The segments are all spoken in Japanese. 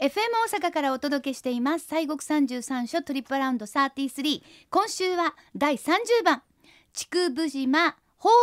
FM 大阪からお届けしています西国三十三所トリップアラウンドサーティスリー今週は第三十番筑部島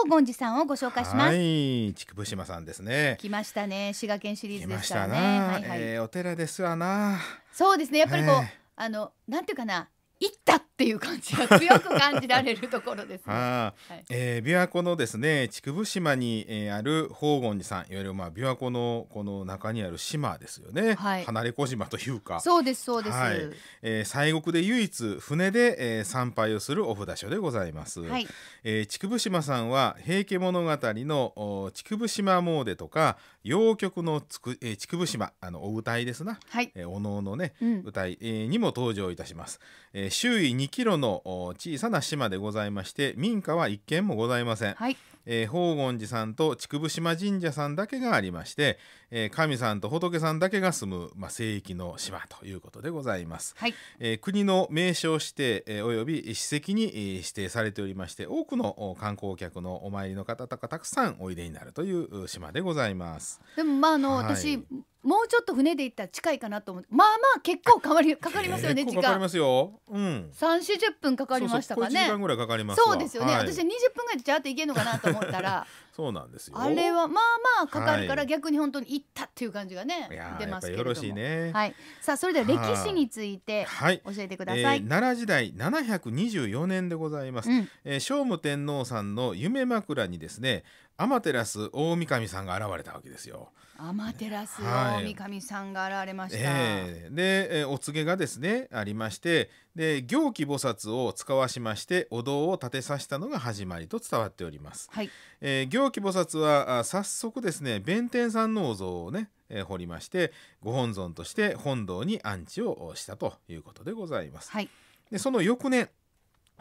宝厳寺さんをご紹介します。はい、筑部島さんですね。来ましたね、滋賀県シリーズでしたね。はいはい、えー、お寺ですわな。そうですね、やっぱりこう、えー、あの、なんていうかな、行ったっていう感じが強く感じられるところです、ね はい、えー、琵琶湖のですね竹生島に、えー、ある宝厳寺さんいわゆるまあ琵琶湖のこの中にある島ですよね、はい、離れ小島というかそうですそうです、はい、えー、西国で唯一船で、えー、参拝をするお札所でございます、はい、えー、竹生島さんは平家物語の竹生島詣でとか洋曲のつく、えー、竹生島あのお歌いですな、はいえー、おのおのね、うん、歌い、えー、にも登場いたします、えー周囲2キロの小さな島でございまして民家は一軒もございません、はいえー、宝厳寺さんと竹生島神社さんだけがありまして、えー、神さんと仏さんだけが住む、まあ、聖域の島ということでございます、はいえー、国の名称指定、えー、および史跡に指定されておりまして多くの観光客のお参りの方とかたくさんおいでになるという島でございますでもまああの、はい、私もうちょっと船で行ったら近いかなと思ってまあまあ結構かかりかかりますよね時間かかりますようん三四十分かかりましたかねそう時間ぐらいかかりますそうですよね、はい、私二十分ぐらいでじゃっと行けるのかなと思ったら そうなんですよあれはまあまあかかるから、逆に本当に行ったっていう感じがね出ますけれどもよろしいねはいさあそれでは歴史について教えてください、はいえー、奈良時代七百二十四年でございます、うん、えー、聖武天皇さんの夢枕にですね天照大神さんが現れたわけですよ。天照大神さんが現れました、はいえー、で、えお告げがですねありましてで行基菩薩を使わしましてお堂を建てさせたのが始まりと伝わっております。はいえー、行基菩薩は早速ですね弁天山のお像をね、えー、掘りましてご本尊として本堂に安置をしたということでございます。はい、でその翌年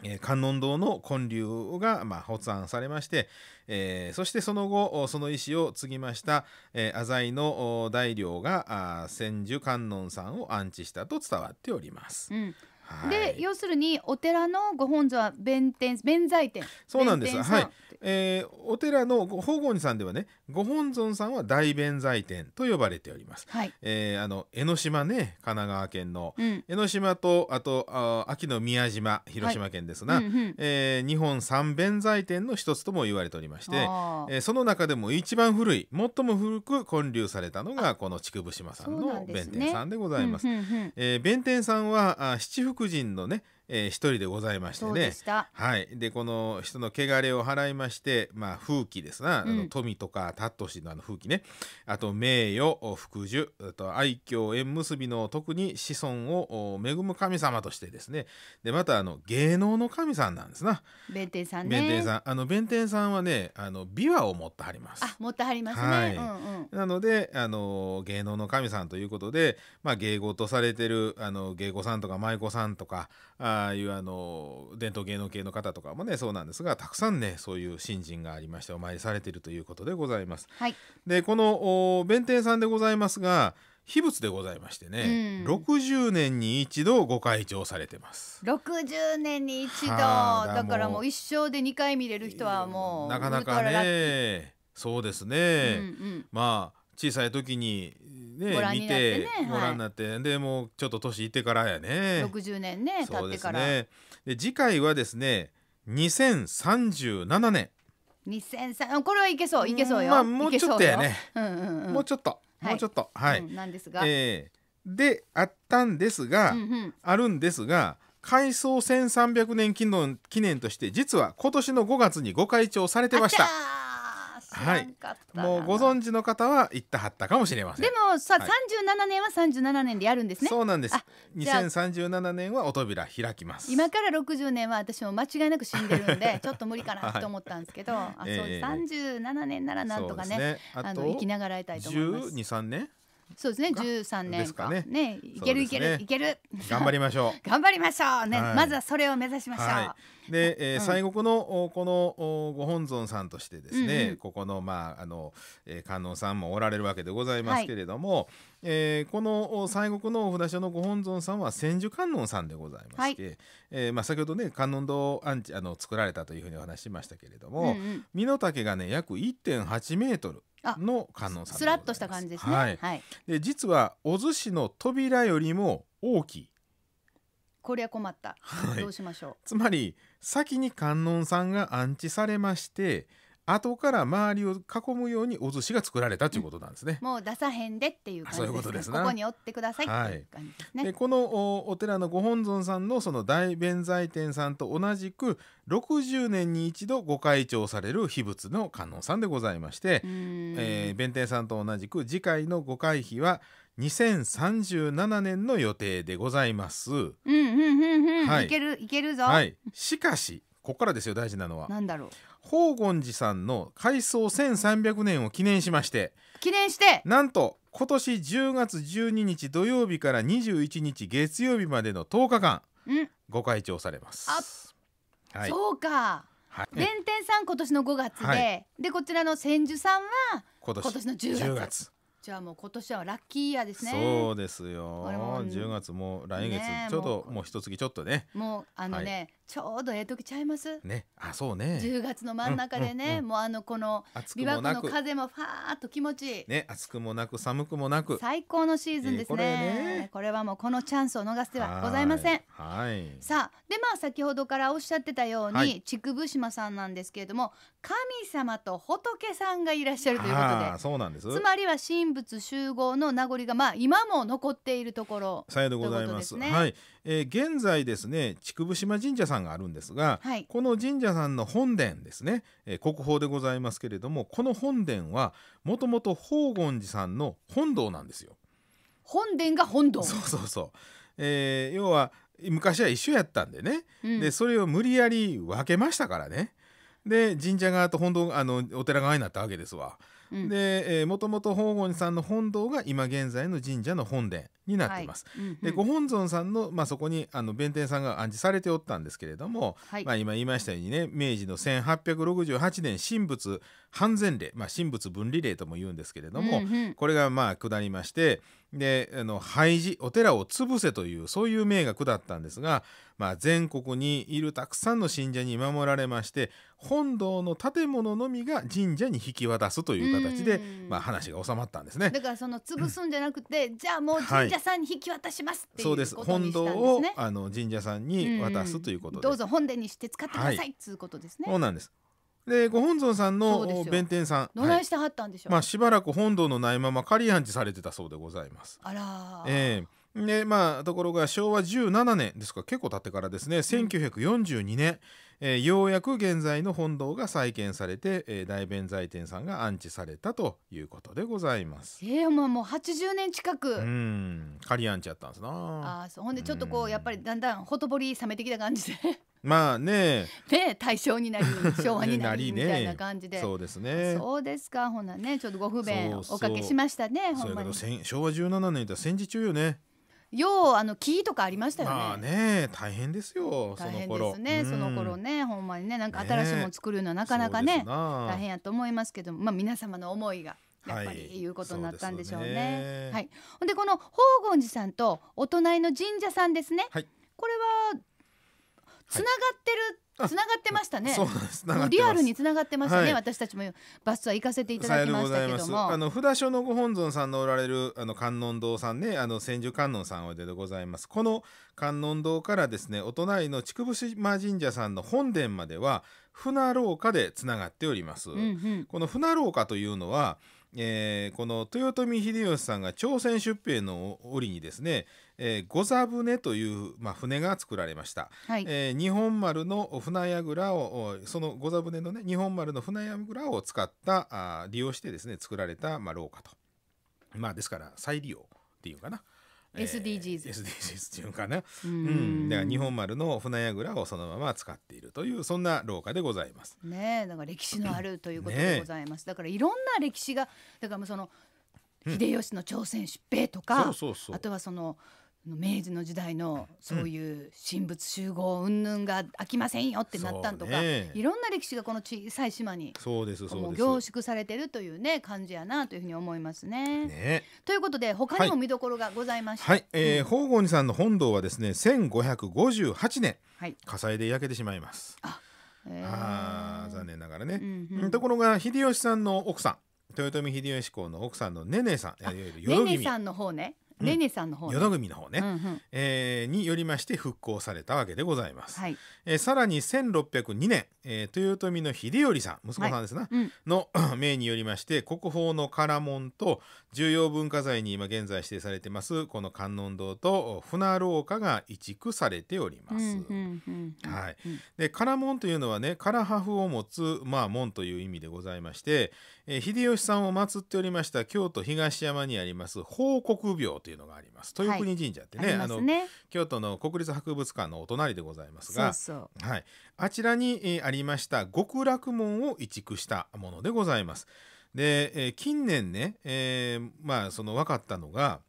えー、観音堂の建立が、まあ、発案されまして、えー、そしてその後その意思を継ぎました、えー、浅井の大領が千住観音さんを安置したと伝わっております。うんで要するにお寺のご本尊は弁天弁財天そうなんですはい、えー、お寺の宝厳寺さんではねご本尊さんは大弁財天と呼ばれております、はい、えー、あの江ノ島ね神奈川県の、うん、江ノ島とあとあ秋の宮島広島県ですが、はえ日本三弁財天の一つとも言われておりまして、えー、その中でも一番古い最も古く建立されたのがこの竹生島さんの弁天さんでございます。弁天さんはあ七福国人のねえー、一人でございましてねはいでこの人の汚れを払いまして、まあ、風紀ですな、うん、あの富とかタット氏のあの風紀ねあと名誉福寿あと愛嬌縁結びの特に子孫を恵む神様としてですねでまたあの芸能の神さんなんですな弁天さんね弁天さんあの弁天さんはねあの琵琶を持ってはりますあ持ってはりますね、はいうんうん、なのであの芸能の神さんということで、まあ、芸語とされてるあの芸妓さんとか舞妓さんとかあああいうあの伝統芸能系の方とかもねそうなんですがたくさんねそういう新人がありましてお参りされているということでございます。はい、でこの弁天さんでございますが秘仏でございましてね、うん、60年に一度ご開帳されてます60年に一度だからもう一生で2回見れる人はもうなかなかねそうですね、うんうん、まあ小さい時にねご覧になってね見てご覧になって、でもうちょっと年いってからやね60年ね経ってからで、ね、次回はですね2037年2003これはいけそういけそうよ、まあ、もうちょっとやね、うんうんうん、もうちょっと、はい、もうちょっと、うん、なんですが、えー、であったんですが、うんうん、あるんですが改装1300年記念記念として実は今年の5月にご開帳されてました。はい、もうご存知の方は行ったはったかもしれませんでもさ、はい、37年は三十七年でやるんですねそうなんです二千三十七年はお扉開きます今から六十年は私も間違いなく死んでるんで ちょっと無理かなと思ったんですけど、三十七年ならなんとかねあの生きながらえたいと思います1 2 3年そうですね13年ねねいけるいける、いける頑張りましょう 頑張りましょうね、まずはそれを目指しましょう、で、えー西国のこのご本尊さんとしてですね、ここのまああの、えー、観音さんもおられるわけでございますけれども、はえこの西国のお札所のご本尊さんは千手観音さんでございまして、はえまあ、先ほどね観音堂あの作られたというふうにお話しましたけれども、身の丈がね約1.8メートルの観音さんすらっとした感じですね、はい、はい、で実はお寿司の扉よりも大きいこれは困った、はい、どうしましょうつまり先に観音さんが安置されまして後から周りを囲むようにお寿司が作られたということなんですね、うん、もう出さへんでっていう感じです、ね、ですここにおってください、はい、で、ね、このお寺のご本尊さんのその大弁財天さんと同じく60年に一度ご開帳される秘仏の観音さんでございまして、ーえー、弁天さんと同じく次回のご開費は2037年の予定でございます。うんうんうんうん、はい、いけるいけるぞ。はい、しかしここからですよ大事なのは何だろう宝厳寺さんの開創1300年を記念しまして記念してなんと今年10月12日土曜日から21日月曜日までの10日間ご開帳されます。あはい、そうか、はい、弁天さん今年の5月で、はい、でこちらの千住さんは今年の10月 ,10 月じゃあもう今年はラッキーやですね。そうですよ。10月も来月、ちょっともう一月ちょっとね。もうあのね、ちょうどええ時ちゃいますねあそうね十月の真ん中でね、うんうんうん、もうあのこの琵琶湖の風もファーっと気持ちいいね暑くもなく寒くもなく最高のシーズンですねえー、これねこれはもうこのチャンスを逃すではございませんはいさあでまあ先ほどからおっしゃってたように、はい、島さんなんですけれども神様と仏さんがいらっしゃるということであ、そうなんですつまりは神仏集合の名残がまあ今も残っているところさようでございます、ね、はい、えー、現在ですね筑部島神社さん山があるんですが、はい、この神社さんの本殿ですね、えー、国宝でございますけれどもこの本殿はもともと宝厳寺さんの本堂なんですよ。本殿が本堂そうそうそう、えー、要は昔は一緒やったんでね、うん、でそれを無理やり分けましたからねで神社側と本堂あのお寺側になったわけですわ。うん、で、えー、もともと宝厳さんの本堂が今現在の神社の本殿になっています。はいうんうん、でご本尊さんの、まあ、そこにあの弁天さんが暗示されておったんですけれども、はい、まあ、今言いましたようにね明治の1868年神仏判前令、まあ、神仏分離令とも言うんですけれども、うんうん、これがまあ下りまして。であの廃寺お寺を潰せというそういう命が下ったんですが、まあ、全国にいるたくさんの信者に守られまして本堂の建物のみが神社に引き渡すという形で、まあ、話が収まったんですねだからその潰すんじゃなくて、うん、じゃあもう神社さんに引き渡しますっていうですそうです本堂をあの神社さんに渡すということでどうぞ本殿にして使ってください、はい、うことですねそうなんですでご本尊さんの弁天さんどないしてはったんでしょう、はい、まあ、しばらく本堂のないまま仮安置されてたそうでございますあらええー、でまあところが昭和17年ですか結構経ってからですね1942年、うんえー、ようやく現在の本堂が再建されて、えー、大弁財天さんが安置されたということでございますええー、まあもう80年近くうん仮安置やったんですなあそうほんでちょっとこうやっぱりだんだんほとぼり冷めてきた感じでまあねね対象になり昭和になりみたいな感じで、ね、そうですねそうですかほなねちょっとご不便おかけしましたねほんまに昭和十七年と戦時中よねようあの木とかありましたよね。まあね大変ですよ。大変ですね。その頃ね、ほんまにね、なんか新しいもの作るのはなかなかね、ね大変やと思いますけど、まあ皆様の思いが。やっぱりいうことになったんでしょうね。はい。ほん、ねはい、でこの宝厳寺さんとお隣の神社さんですね。はい。これはつながってる、つながってましたね。そうなんですもうリアルにつながってましたね、はい私たちもバスは行かせていただきましたけどもあの札所のご本尊さんのおられるあの観音堂さんねあの千住観音さんおいででございますこの観音堂からですねお隣の筑伏島神社さんの本殿までは船廊下でつながっております、うんうんこの船廊下というのはえーこの豊臣秀吉さんが朝鮮出兵の折にですね、えー、御座船という、まあ、船が作られました、はい、えー、日本丸の船櫓をその御座船のね日本丸の船櫓を使ったあ利用してですね作られた、まあ、廊下と、まあ、ですから再利用っていうかな、SDGs。SDGs っていうかな。うん,、だから日本丸の船櫓をそのまま使っているというそんな廊下でございます。ねえ、だから歴史のあるということでございます。だからいろんな歴史がだからその秀吉の朝鮮出兵とか、あとはその。明治の時代のそういう神仏集合云々が飽きませんよってなったんとか、ね、いろんな歴史がこの小さい島にそうですそうです凝縮されてるというね感じやなというふうに思いますね。ねということで他にも見どころがございまして、はいえ宝厳寺さんの本堂はですね1558年、はい、火災で焼けてしまいます。あえー、あ残念ながらね、うんうん、ところが秀吉さんの奥さん豊臣秀吉公の奥さんのねねさんいわゆるねねさんの方ねねねさんの方、ね、淀組の方ね、うんうん、えー、によりまして復興されたわけでございます、はい、えー、さらに1602年、えー、豊臣の秀頼さん息子さんですな、はいうん、の命 によりまして国宝の唐門と重要文化財に今現在指定されてますこの観音堂と船廊下が移築されております。はい、で唐門というのはね唐破風を持つ、まあ、門という意味でございまして、えー、秀吉さんを祀っておりました京都東山にあります報国廟というっていうのがあります豊国神社ってねはい、あねあの京都の国立博物館のお隣でございますがはい、あちらに、えー、ありました極楽門を移築したものでございます。で、えー、近年ね、えー、まあその分かったのが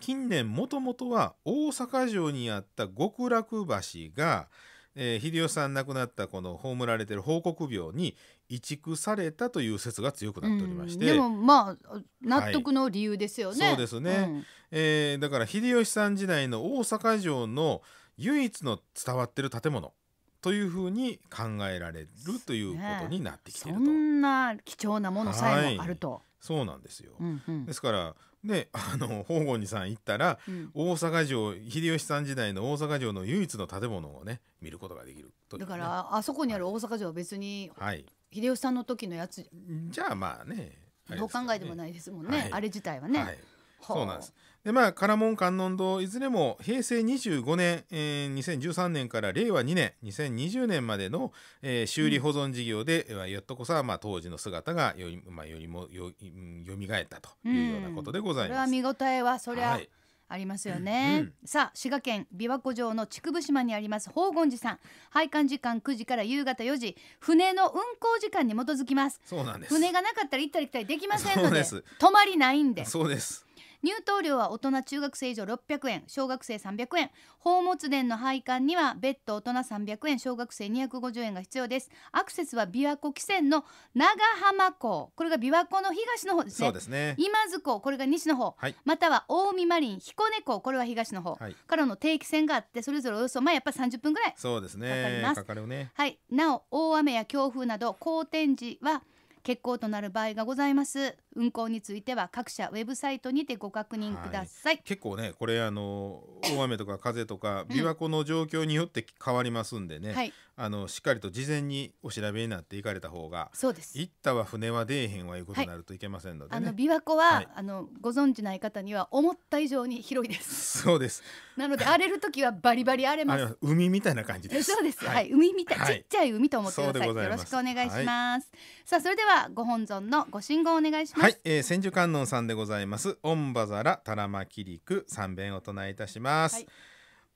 近年もともとは大阪城にあった極楽橋が、えー、秀吉さん亡くなったこの葬られてる報告病に移築されたという説が強くなっておりまして、うん、でもまあ納得の理由ですよね、はい、そうですね、うん、えー、だから秀吉さん時代の大阪城の唯一の伝わってる建物というふうに考えられるということになってきていると、そんな貴重なものさえもあると、はい、そうなんですよ、うんうん、ですからであの宝厳寺さん行ったら、うん、大阪城秀吉さん時代の大阪城の唯一の建物をね見ることができるね、だからあそこにある大阪城は別に、はい、秀吉さんの時のやつじゃあまあねどう考えてもないですもんね、はい、あれ自体はね。はいそうなんですでまあ唐門観音堂いずれも平成25年、えー、2013年から令和2年2020年までの、えー、修理保存事業で、うん、やっとこさ、まあ、当時の姿がよまあ、よりもよよみがえったというようなことでございます。うん、見応えはそりゃ、はいありますよね、うんさあ滋賀県琵琶湖城の竹生島にあります宝厳寺さん拝観時間9時から夕方4時船の運航時間に基づきますそうなんです船がなかったら行ったり来たりできませんので泊まりないんでそうです入湯料は大人中学生以上600円小学生300円宝物殿の配管には別途大人300円小学生250円が必要ですアクセスは琵琶湖汽船の長浜港これが琵琶湖の東の方ですねそうですね今津港これが西の方、はい、または近江マリン彦根港これは東の方、はい、からの定期船があってそれぞれおよそまあやっぱ30分ぐらいかかりますそうですねかかるねはいなお大雨や強風など好天時は欠航となる場合がございます運行については各社ウェブサイトにてご確認ください、はい、結構ねこれあの大雨とか風とか琵琶湖の状況によって変わりますんでね、うんあのしっかりと事前にお調べになって行かれた方がそうです行ったは船は出えへんはいうことになるといけませんので、ねはい、あの琵琶湖は、あのご存知ない方には思った以上に広いですそうです なので荒れる時はバリバリ荒れます海みたいな感じですそうですはい、海みたい、ちっちゃい海と思ってくださいよろしくお願いします、さあそれではご本尊のご信号お願いしますはい、えー、千手観音さんでございますオンバザラタラマキリク三遍お唱えいたします、はい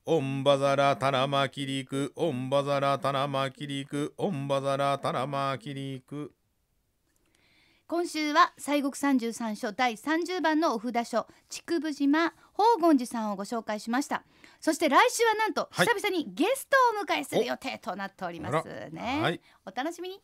オンバザラタラマキリクオンバザラタラマキリクオンバザラタラマキリク今週は西国三十三所第三十番のお札書竹生島宝厳寺さんをご紹介しましたそして来週はなんと、久々にゲストをお迎えする予定となっておりますね、はい、お楽しみに